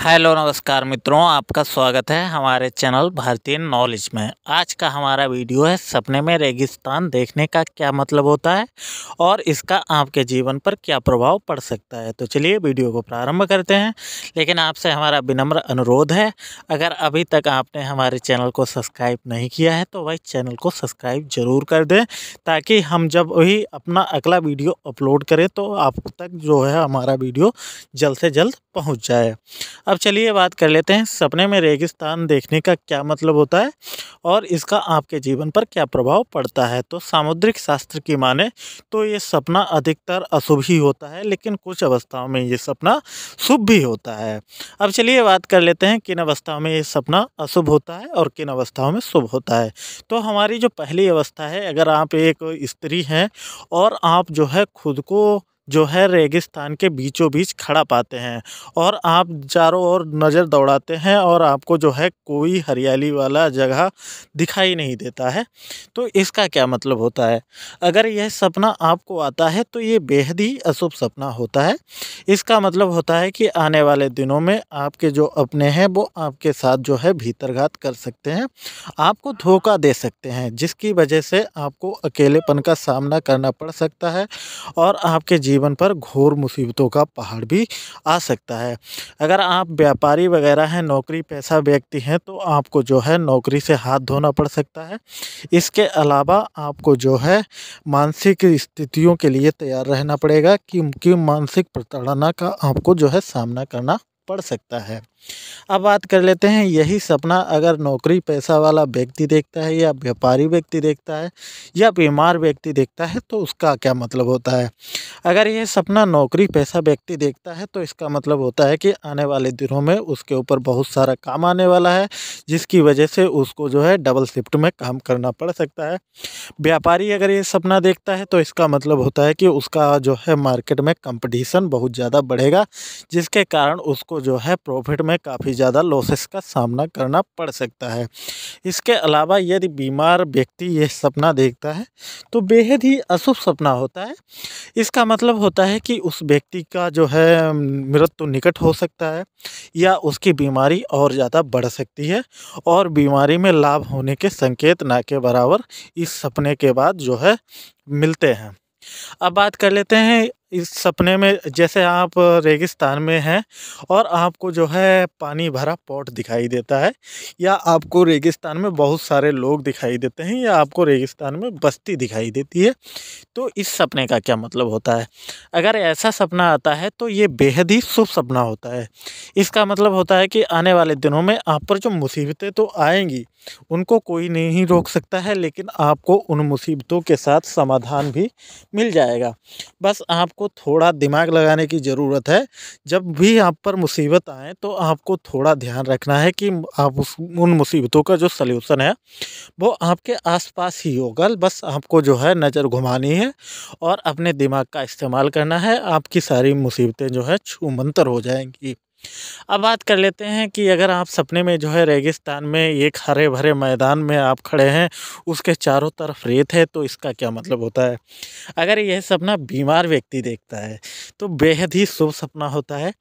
hello नमस्कार मित्रों आपका स्वागत है हमारे चैनल भारतीय नॉलेज में आज का हमारा वीडियो है सपने में रेगिस्तान देखने का क्या मतलब होता है और इसका आपके जीवन पर क्या प्रभाव पड़ सकता है तो चलिए वीडियो को प्रारंभ करते हैं लेकिन आपसे हमारा विनम्र अनुरोध है अगर अभी तक आपने हमारे चैनल को सब्सक्राइब नहीं किया है तो वही चैनल को सब्सक्राइब जरूर कर दें ताकि हम जब वही अपना अगला वीडियो अपलोड करें तो आप तक जो है हमारा वीडियो जल्द से जल्द पहुँच जाए अब चलिए बात कर लेते हैं सपने में रेगिस्तान देखने का क्या मतलब होता है और इसका आपके जीवन पर क्या प्रभाव पड़ता है तो सामुद्रिक शास्त्र की माने तो ये सपना अधिकतर अशुभ ही होता है लेकिन कुछ अवस्थाओं में ये सपना शुभ भी होता है अब चलिए बात कर लेते हैं किन अवस्थाओं में ये सपना अशुभ होता है और किन अवस्थाओं में शुभ होता है तो हमारी जो पहली अवस्था है अगर आप एक स्त्री हैं और आप जो है खुद को जो है रेगिस्तान के बीचों बीच खड़ा पाते हैं और आप चारों ओर नज़र दौड़ाते हैं और आपको जो है कोई हरियाली वाला जगह दिखाई नहीं देता है तो इसका क्या मतलब होता है अगर यह सपना आपको आता है तो ये बेहद ही अशुभ सपना होता है इसका मतलब होता है कि आने वाले दिनों में आपके जो अपने हैं वो आपके साथ जो है भीतरघात कर सकते हैं आपको धोखा दे सकते हैं जिसकी वजह से आपको अकेलेपन का सामना करना पड़ सकता है और आपके जीवन जीवन पर घोर मुसीबतों का पहाड़ भी आ सकता है अगर आप व्यापारी वगैरह हैं नौकरी पैसा व्यक्ति हैं तो आपको जो है नौकरी से हाथ धोना पड़ सकता है इसके अलावा आपको जो है मानसिक स्थितियों के लिए तैयार रहना पड़ेगा क्योंकि मानसिक प्रताड़ना का आपको जो है सामना करना पड़ सकता है अब बात कर लेते हैं यही सपना अगर नौकरी पैसा वाला व्यक्ति देखता है या व्यापारी व्यक्ति देखता है या बीमार व्यक्ति देखता है तो उसका क्या मतलब होता है अगर यह सपना नौकरी पैसा व्यक्ति देखता है तो इसका मतलब होता है कि आने वाले दिनों में उसके ऊपर बहुत सारा काम आने वाला है जिसकी वजह से उसको जो है डबल शिफ्ट में काम करना पड़ सकता है व्यापारी अगर ये सपना देखता है तो इसका मतलब होता है कि उसका जो है मार्केट में कंपटीशन बहुत ज़्यादा बढ़ेगा जिसके कारण उसको जो है प्रॉफिट में काफ़ी ज़्यादा लॉसेस का सामना करना पड़ सकता है इसके अलावा यदि बीमार व्यक्ति यह सपना देखता है तो बेहद ही अशुभ सपना होता है इसका मतलब होता है कि उस व्यक्ति का जो है मृत्यु निकट हो सकता है या उसकी बीमारी और ज़्यादा बढ़ सकती है और बीमारी में लाभ होने के संकेत ना के बराबर इस सपने के बाद जो है मिलते हैं अब बात कर लेते हैं इस सपने में जैसे आप रेगिस्तान में हैं और आपको जो है पानी भरा पॉट दिखाई देता है या आपको रेगिस्तान में बहुत सारे लोग दिखाई देते हैं या आपको रेगिस्तान में बस्ती दिखाई देती है तो इस सपने का क्या मतलब होता है अगर ऐसा सपना आता है तो ये बेहद ही शुभ सपना होता है इसका मतलब होता है कि आने वाले दिनों में आप पर जो मुसीबतें तो आएंगी उनको कोई नहीं रोक सकता है लेकिन आपको उन मुसीबतों के साथ समाधान भी मिल जाएगा बस आप आपको थोड़ा दिमाग लगाने की ज़रूरत है जब भी आप पर मुसीबत आए तो आपको थोड़ा ध्यान रखना है कि आप उस उन मुसीबतों का जो सल्यूसन है वो आपके आसपास ही होगा बस आपको जो है नज़र घुमानी है और अपने दिमाग का इस्तेमाल करना है आपकी सारी मुसीबतें जो है छूमंतर हो जाएंगी अब बात कर लेते हैं कि अगर आप सपने में जो है रेगिस्तान में एक हरे भरे मैदान में आप खड़े हैं उसके चारों तरफ रेत है तो इसका क्या मतलब होता है अगर यह सपना बीमार व्यक्ति देखता है तो बेहद ही शुभ सपना होता है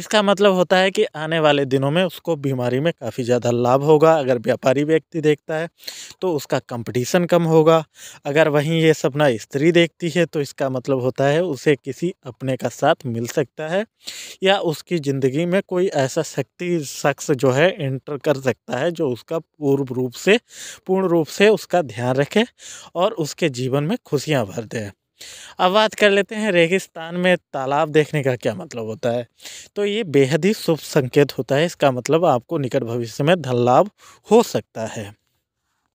इसका मतलब होता है कि आने वाले दिनों में उसको बीमारी में काफ़ी ज़्यादा लाभ होगा अगर व्यापारी व्यक्ति देखता है तो उसका कंपटीशन कम होगा अगर वहीं यह सपना स्त्री देखती है तो इसका मतलब होता है उसे किसी अपने का साथ मिल सकता है या उसकी ज़िंदगी ज़िंदगी में कोई ऐसा शक्ति शख्स जो है एंटर कर सकता है जो उसका पूर्व रूप से पूर्ण रूप से उसका ध्यान रखे और उसके जीवन में खुशियाँ भर दे अब बात कर लेते हैं रेगिस्तान में तालाब देखने का क्या मतलब होता है तो ये बेहद ही शुभ संकेत होता है इसका मतलब आपको निकट भविष्य में धन लाभ हो सकता है